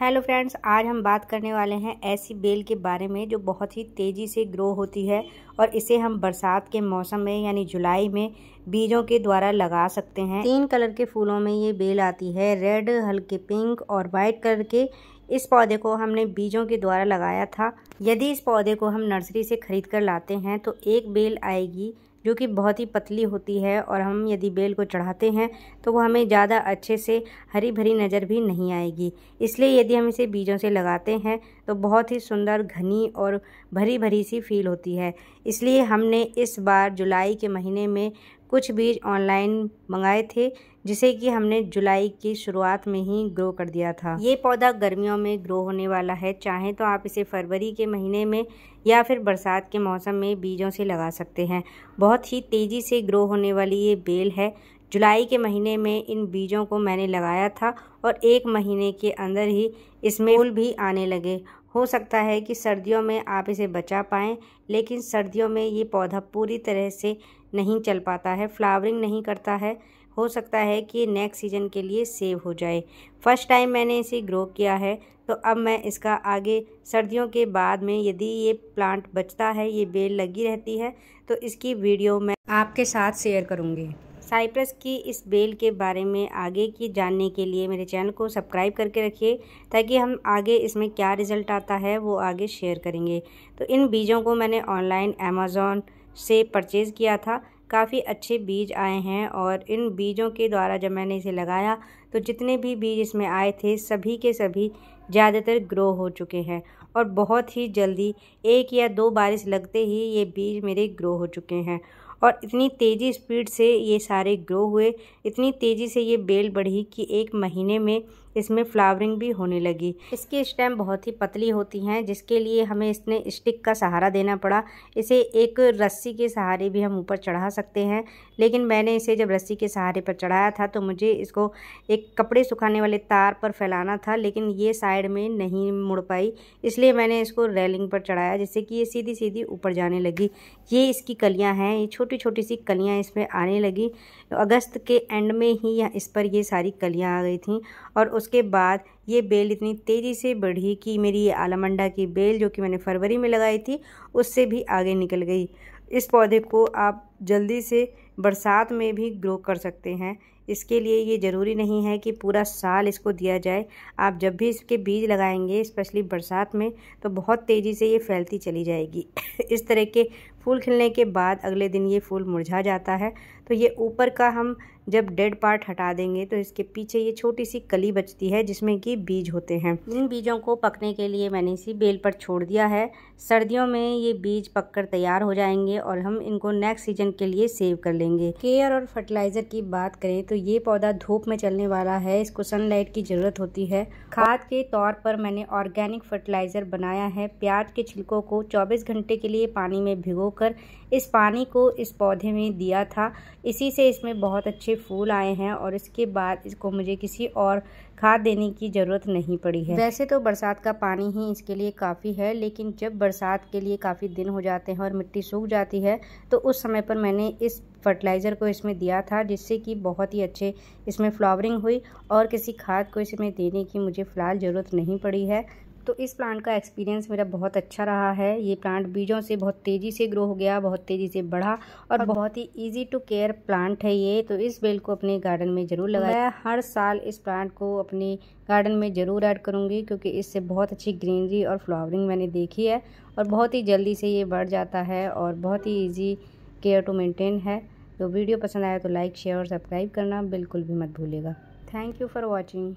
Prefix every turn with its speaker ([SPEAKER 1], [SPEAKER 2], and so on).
[SPEAKER 1] hello friends आज हम बात करने वाले हैं ऐसी बेल के बारे में जो बहुत ही तेज़ी से ग्रो होती है और इसे हम बरसात के मौसम में यानी जुलाई में बीजों के द्वारा लगा सकते हैं तीन कलर के फूलों में ये बेल आती है रेड हल्के पिंक और वाइट कलर के इस पौधे को हमने बीजों के द्वारा लगाया था यदि इस पौधे को हम नर्सरी से ख़रीद कर लाते हैं तो एक बेल आएगी जो कि बहुत ही पतली होती है और हम यदि बेल को चढ़ाते हैं तो वो हमें ज़्यादा अच्छे से हरी भरी नज़र भी नहीं आएगी इसलिए यदि हम इसे बीजों से लगाते हैं तो बहुत ही सुंदर घनी और भरी भरी सी फील होती है इसलिए हमने इस बार जुलाई के महीने में कुछ बीज ऑनलाइन मंगाए थे जिसे कि हमने जुलाई की शुरुआत में ही ग्रो कर दिया था ये पौधा गर्मियों में ग्रो होने वाला है चाहे तो आप इसे फरवरी के महीने में या फिर बरसात के मौसम में बीजों से लगा सकते हैं बहुत ही तेज़ी से ग्रो होने वाली ये बेल है जुलाई के महीने में इन बीजों को मैंने लगाया था और एक महीने के अंदर ही इसमें फूल भी आने लगे हो सकता है कि सर्दियों में आप इसे बचा पाएँ लेकिन सर्दियों में ये पौधा पूरी तरह से नहीं चल पाता है फ्लावरिंग नहीं करता है हो सकता है कि नेक्स्ट सीज़न के लिए सेव हो जाए फ़र्स्ट टाइम मैंने इसे ग्रो किया है तो अब मैं इसका आगे सर्दियों के बाद में यदि ये प्लांट बचता है ये बेल लगी रहती है तो इसकी वीडियो मैं आपके साथ शेयर करूँगी साइप्रस की इस बेल के बारे में आगे की जानने के लिए मेरे चैनल को सब्सक्राइब करके रखिए ताकि हम आगे इसमें क्या रिज़ल्ट आता है वो आगे शेयर करेंगे तो इन बीजों को मैंने ऑनलाइन अमेज़ोन से परचेज़ किया था काफ़ी अच्छे बीज आए हैं और इन बीजों के द्वारा जब मैंने इसे लगाया तो जितने भी बीज इसमें आए थे सभी के सभी ज़्यादातर ग्रो हो चुके हैं और बहुत ही जल्दी एक या दो बारिश लगते ही ये बीज मेरे ग्रो हो चुके हैं और इतनी तेज़ी स्पीड से ये सारे ग्रो हुए इतनी तेज़ी से ये बेल बढ़ी कि एक महीने में इसमें फ्लावरिंग भी होने लगी इसकी स्टेम बहुत ही पतली होती हैं जिसके लिए हमें इसने स्टिक का सहारा देना पड़ा इसे एक रस्सी के सहारे भी हम ऊपर चढ़ा सकते हैं लेकिन मैंने इसे जब रस्सी के सहारे पर चढ़ाया था तो मुझे इसको एक एक कपड़े सुखाने वाले तार पर फैलाना था लेकिन ये साइड में नहीं मुड़ पाई इसलिए मैंने इसको रेलिंग पर चढ़ाया जिससे कि ये सीधी सीधी ऊपर जाने लगी ये इसकी कलियां हैं ये छोटी छोटी सी कलियां इसमें आने लगी अगस्त के एंड में ही इस पर ये सारी कलियां आ गई थी और उसके बाद ये बेल इतनी तेज़ी से बढ़ी कि मेरी ये आलमंडा की बेल जो कि मैंने फरवरी में लगाई थी उससे भी आगे निकल गई इस पौधे को आप जल्दी से बरसात में भी ग्रो कर सकते हैं इसके लिए ये ज़रूरी नहीं है कि पूरा साल इसको दिया जाए आप जब भी इसके बीज लगाएंगे स्पेशली बरसात में तो बहुत तेज़ी से ये फैलती चली जाएगी इस तरह के फूल खिलने के बाद अगले दिन ये फूल मुरझा जाता है तो ये ऊपर का हम जब डेड पार्ट हटा देंगे तो इसके पीछे ये छोटी सी कली बचती है जिसमें कि बीज होते हैं इन बीजों को पकने के लिए मैंने इसी बेल पर छोड़ दिया है सर्दियों में ये बीज पककर तैयार हो जाएंगे और हम इनको नेक्स्ट सीजन प्लांटिंग के लिए सेव कर लेंगे केयर और फर्टिलाइजर की बात करें तो ये पौधा धूप में चलने वाला है इसको सनलाइट की ज़रूरत होती है खाद के तौर पर मैंने ऑर्गेनिक फर्टिलाइज़र बनाया है प्याज के छिलकों को 24 घंटे के लिए पानी में भिगोकर इस पानी को इस पौधे में दिया था इसी से इसमें बहुत अच्छे फूल आए हैं और इसके बाद इसको मुझे किसी और खाद देने की ज़रूरत नहीं पड़ी है वैसे तो बरसात का पानी ही इसके लिए काफ़ी है लेकिन जब बरसात के लिए काफ़ी दिन हो जाते हैं और मिट्टी सूख जाती है तो उस समय पर मैंने इस फर्टिलाइज़र को इसमें दिया था जिससे कि बहुत ही अच्छे इसमें फ्लावरिंग हुई और किसी खाद को इसमें देने की मुझे फ़िलहाल ज़रूरत नहीं पड़ी है तो इस प्लांट का एक्सपीरियंस मेरा बहुत अच्छा रहा है ये प्लांट बीजों से बहुत तेज़ी से ग्रो हो गया बहुत तेज़ी से बढ़ा और बहुत ही इजी टू केयर प्लांट है ये तो इस बेल को अपने गार्डन में ज़रूर लगाया मैं हर साल इस प्लांट को अपने गार्डन में ज़रूर ऐड करूँगी क्योंकि इससे बहुत अच्छी ग्रीनरी और फ्लावरिंग मैंने देखी है और बहुत ही जल्दी से ये बढ़ जाता है और बहुत ही ईजी केयर टू मेंटेन है तो वीडियो पसंद आया तो लाइक शेयर और सब्सक्राइब करना बिल्कुल भी मत भूलेगा थैंक यू फॉर वॉचिंग